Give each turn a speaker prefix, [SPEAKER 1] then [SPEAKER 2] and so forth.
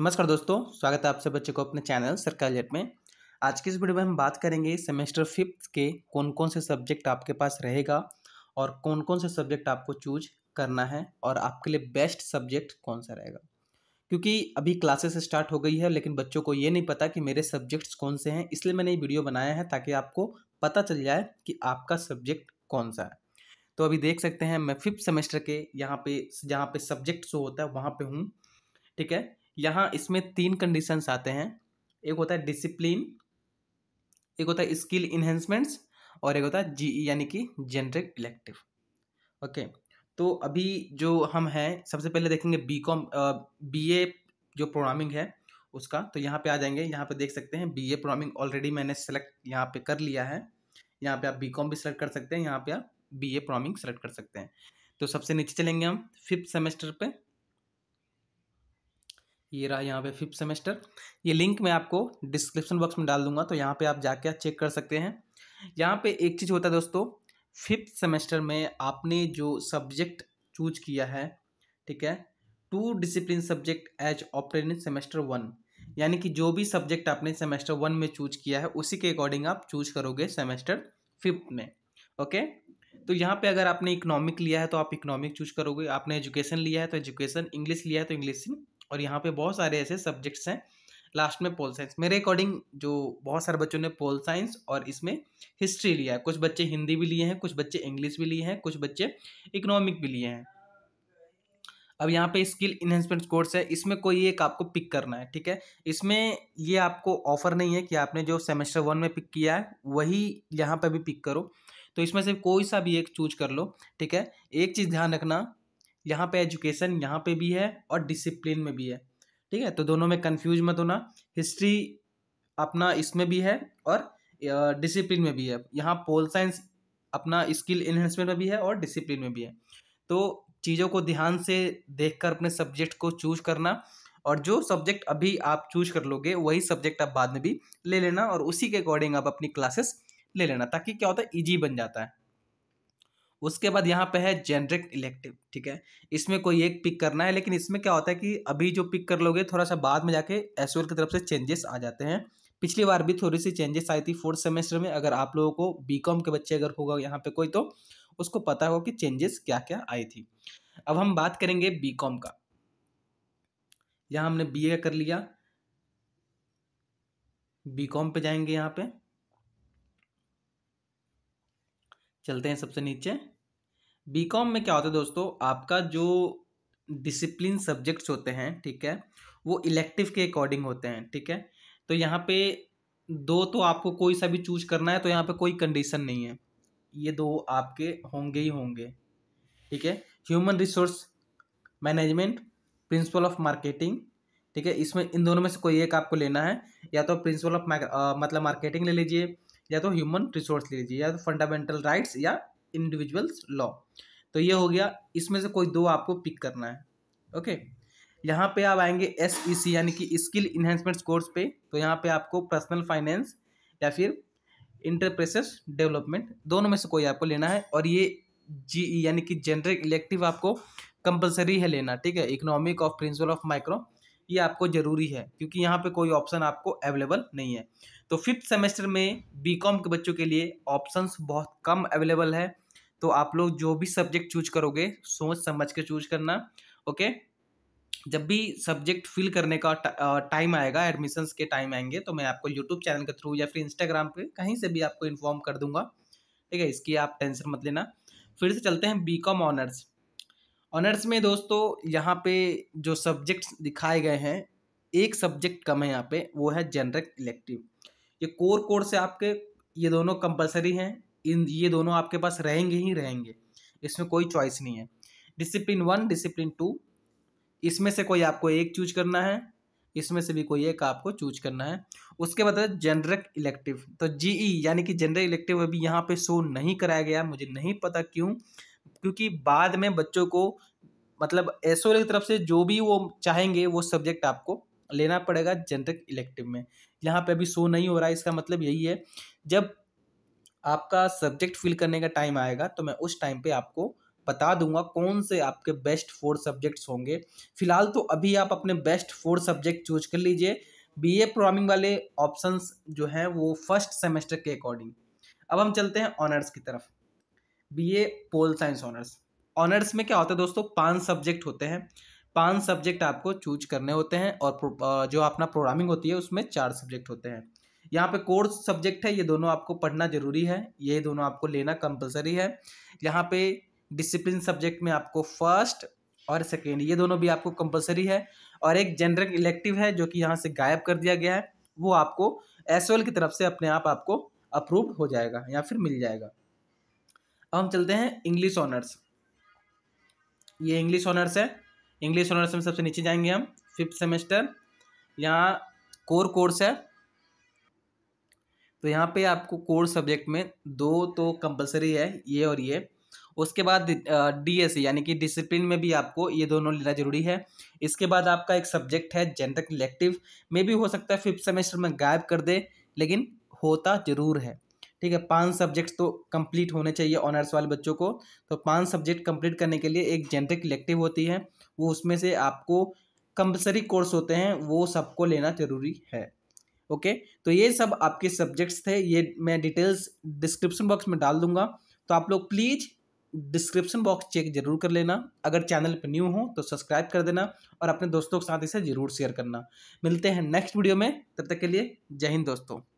[SPEAKER 1] नमस्कार दोस्तों स्वागत है आप सब बच्चों को अपने चैनल सरकारी जेट में आज की इस वीडियो में हम बात करेंगे सेमेस्टर फिफ्थ के कौन कौन से सब्जेक्ट आपके पास रहेगा और कौन कौन से सब्जेक्ट आपको चूज करना है और आपके लिए बेस्ट सब्जेक्ट कौन सा रहेगा क्योंकि अभी क्लासेस स्टार्ट हो गई है लेकिन बच्चों को ये नहीं पता कि मेरे सब्जेक्ट्स कौन से हैं इसलिए मैंने ये वीडियो बनाया है ताकि आपको पता चल जाए कि आपका सब्जेक्ट कौन सा है तो अभी देख सकते हैं मैं फिफ्थ सेमेस्टर के यहाँ पे जहाँ पे सब्जेक्ट शो होता है वहाँ पे हूँ ठीक है यहाँ इसमें तीन कंडीशंस आते हैं एक होता है डिसिप्लिन एक होता है स्किल इन्हेंसमेंट्स और एक होता है जी e यानी कि जेनरिक इलेक्टिव ओके तो अभी जो हम हैं सबसे पहले देखेंगे बी कॉम बी ए जो प्रोग्रामिंग है उसका तो यहाँ पे आ जाएंगे यहाँ पे देख सकते हैं बी ए प्रोग्रामिंग ऑलरेडी मैंने सेलेक्ट यहाँ पे कर लिया है यहाँ पे आप बी कॉम भी सिलेक्ट कर सकते हैं यहाँ पे आप बी ए प्रोग्रामिंग सेलेक्ट कर सकते हैं तो सबसे नीचे चलेंगे हम फिफ्थ सेमेस्टर पर ये रहा यहाँ पे फिफ्थ सेमेस्टर ये लिंक मैं आपको डिस्क्रिप्शन बॉक्स में डाल दूंगा तो यहाँ पे आप जाके चेक कर सकते हैं यहाँ पे एक चीज़ होता है दोस्तों फिफ्थ सेमेस्टर में आपने जो सब्जेक्ट चूज किया है ठीक है two discipline subject as opted in semester one यानी कि जो भी सब्जेक्ट आपने सेमेस्टर वन में चूज किया है उसी के अकॉर्डिंग आप चूज करोगे सेमेस्टर फिफ्थ में ओके तो यहाँ पे अगर आपने इकोनॉमिक लिया है तो आप इकोनॉमिक चूज करोगे आपने एजुकेशन लिया है तो एजुकेशन इंग्लिश लिया है तो इंग्लिश और यहाँ पे बहुत सारे ऐसे सब्जेक्ट्स हैं लास्ट में पोल साइंस मेरे अकॉर्डिंग जो बहुत सारे बच्चों ने पोल साइंस और इसमें हिस्ट्री लिया है कुछ बच्चे हिंदी भी लिए हैं कुछ बच्चे इंग्लिश भी लिए हैं कुछ बच्चे इकोनॉमिक भी लिए हैं अब यहाँ पे स्किल इन्हेंसमेंट कोर्स है इसमें कोई एक आपको पिक करना है ठीक है इसमें ये आपको ऑफर नहीं है कि आपने जो सेमेस्टर वन में पिक किया है वही यहाँ पर भी पिक करो तो इसमें से कोई सा भी एक चूज कर लो ठीक है एक चीज़ ध्यान रखना यहाँ पे एजुकेशन यहाँ पे भी है और डिसिप्लिन में भी है ठीक है तो दोनों में कन्फ्यूज मत होना हिस्ट्री अपना इसमें भी है और डिसिप्लिन में भी है यहाँ पोल साइंस अपना स्किल इन्हेंसमेंट में भी है और डिसिप्लिन में भी है तो चीज़ों को ध्यान से देखकर अपने सब्जेक्ट को चूज करना और जो सब्जेक्ट अभी आप चूज कर लोगे वही सब्जेक्ट आप बाद में भी ले लेना और उसी के अकॉर्डिंग आप अपनी क्लासेस ले लेना ताकि क्या होता है ईजी बन जाता है उसके बाद यहाँ पे है जेनरिक इलेक्टिव ठीक है इसमें कोई एक पिक करना है लेकिन इसमें क्या होता है कि अभी जो पिक कर लोगे थोड़ा सा बाद में जाके एस की तरफ से चेंजेस आ जाते हैं पिछली बार भी थोड़ी सी चेंजेस आई थी फोर्थ सेमेस्टर में अगर आप लोगों को बी के बच्चे अगर होगा यहाँ पे कोई तो उसको पता होगा कि चेंजेस क्या क्या आई थी अब हम बात करेंगे बी का यहाँ हमने बी कर लिया बी पे जाएंगे यहाँ पे चलते हैं सबसे नीचे बीकॉम में क्या होता है दोस्तों आपका जो डिसिप्लिन सब्जेक्ट्स होते हैं ठीक है वो इलेक्टिव के अकॉर्डिंग होते हैं ठीक है तो यहाँ पे दो तो आपको कोई सा भी चूज करना है तो यहाँ पे कोई कंडीशन नहीं है ये दो आपके होंगे ही होंगे ठीक है human resource management principle of marketing ठीक है इसमें इन दोनों में से कोई एक आपको लेना है या तो प्रिंसिपल ऑफ मतलब मार्केटिंग ले लीजिए या तो ह्यूमन रिसोर्स ले लीजिए या तो फंडामेंटल राइट्स या इंडिविजुअल्स लॉ तो ये हो गया इसमें से कोई दो आपको पिक करना है ओके यहाँ पे आप आएंगे एस ई सी यानी कि स्किल इन्हेंसमेंट कोर्स पे तो यहाँ पे आपको पर्सनल फाइनेंस या फिर इंटरप्रेसेस डेवलपमेंट दोनों में से कोई आपको लेना है और ये जी e, यानी कि जनरल इलेक्टिव आपको कंपलसरी है लेना ठीक है economic of principle of micro ये आपको ज़रूरी है क्योंकि यहाँ पे कोई ऑप्शन आपको अवेलेबल नहीं है तो फिफ्थ सेमेस्टर में बीकॉम के बच्चों के लिए ऑप्शंस बहुत कम अवेलेबल है तो आप लोग जो भी सब्जेक्ट चूज करोगे सोच समझ के चूज करना ओके जब भी सब्जेक्ट फिल करने का टाइम आएगा एडमिशन्स के टाइम आएंगे तो मैं आपको यूट्यूब चैनल के थ्रू या फिर इंस्टाग्राम पे कहीं से भी आपको इन्फॉर्म कर दूंगा ठीक है इसकी आप टेंशन मत लेना फिर से चलते हैं बी कॉम ऑनर्स ऑनर्स में दोस्तों यहाँ पे जो सब्जेक्ट्स दिखाए गए हैं एक सब्जेक्ट कम है यहाँ पे वो है जनरल इलेक्टिव ये कोर कोर्स है आपके ये दोनों कंपलसरी हैं इन ये दोनों आपके पास रहेंगे ही रहेंगे इसमें कोई चॉइस नहीं है डिसिप्लिन वन डिसिप्लिन टू इसमें से कोई आपको एक चूज करना है इसमें से भी कोई एक आपको चूज करना है उसके बाद जनरल इलेक्टिव तो जीई e यानी कि जनरल इलेक्टिव अभी यहाँ पे शो नहीं कराया गया मुझे नहीं पता क्यों क्योंकि बाद में बच्चों को मतलब एस की तरफ से जो भी वो चाहेंगे वो सब्जेक्ट आपको लेना पड़ेगा जनरल इलेक्टिव में यहाँ पे अभी शो नहीं हो रहा है इसका मतलब यही है जब आपका सब्जेक्ट फिल करने का टाइम आएगा तो मैं उस टाइम पे आपको बता दूंगा कौन से आपके बेस्ट फोर सब्जेक्ट्स होंगे फिलहाल तो अभी आप अपने बेस्ट फोर सब्जेक्ट चूज कर लीजिए बी ए प्रोग्रामिंग वाले ऑप्शन जो हैं वो फर्स्ट सेमेस्टर के अकॉर्डिंग अब हम चलते हैं ऑनर्स की तरफ B A pol science honours honours में क्या होता है दोस्तों पांच सब्जेक्ट होते हैं पांच सब्जेक्ट आपको चूज करने होते हैं और जो अपना प्रोग्रामिंग होती है उसमें चार सब्जेक्ट होते हैं यहाँ पे कोर्स सब्जेक्ट है ये दोनों आपको पढ़ना जरूरी है ये दोनों आपको लेना कंपलसरी है यहाँ पे डिसिप्लिन सब्जेक्ट में आपको फर्स्ट और सेकेंड ये दोनों भी आपको कंपलसरी है और एक जनरल इलेक्टिव है जो कि यहाँ से गायब कर दिया गया है वो आपको एस की तरफ से अपने आप आपको अप्रूव हो जाएगा या फिर मिल जाएगा अब हम चलते हैं इंग्लिश ऑनर्स ये इंग्लिश ऑनर्स है इंग्लिश ऑनर्स में सबसे नीचे जाएंगे हम फिफ्थ सेमेस्टर यहाँ कोर कोर्स है तो यहाँ पे आपको कोर सब्जेक्ट में दो तो कंपलसरी है ये और ये उसके बाद डीएससी यानी कि डिसिप्लिन में भी आपको ये दोनों लेना जरूरी है इसके बाद आपका एक सब्जेक्ट है जनरल इलेक्टिव में भी हो सकता है फिफ्थ सेमेस्टर में गायब कर दे लेकिन होता जरूर है ठीक है पांच सब्जेक्ट्स तो कंप्लीट होने चाहिए ऑनर्स वाले बच्चों को तो पांच सब्जेक्ट कंप्लीट करने के लिए एक जेनरिक इलेक्टिव होती है वो उसमें से आपको कंपलसरी कोर्स होते हैं वो सबको लेना ज़रूरी है ओके तो ये सब आपके सब्जेक्ट्स थे ये मैं डिटेल्स डिस्क्रिप्शन बॉक्स में डाल दूंगा तो आप लोग प्लीज़ डिस्क्रिप्शन बॉक्स चेक जरूर कर लेना अगर चैनल पर न्यू हो तो सब्सक्राइब कर देना और अपने दोस्तों के साथ इसे ज़रूर शेयर करना मिलते हैं नेक्स्ट वीडियो में तब तक के लिए जय हिंद दोस्तों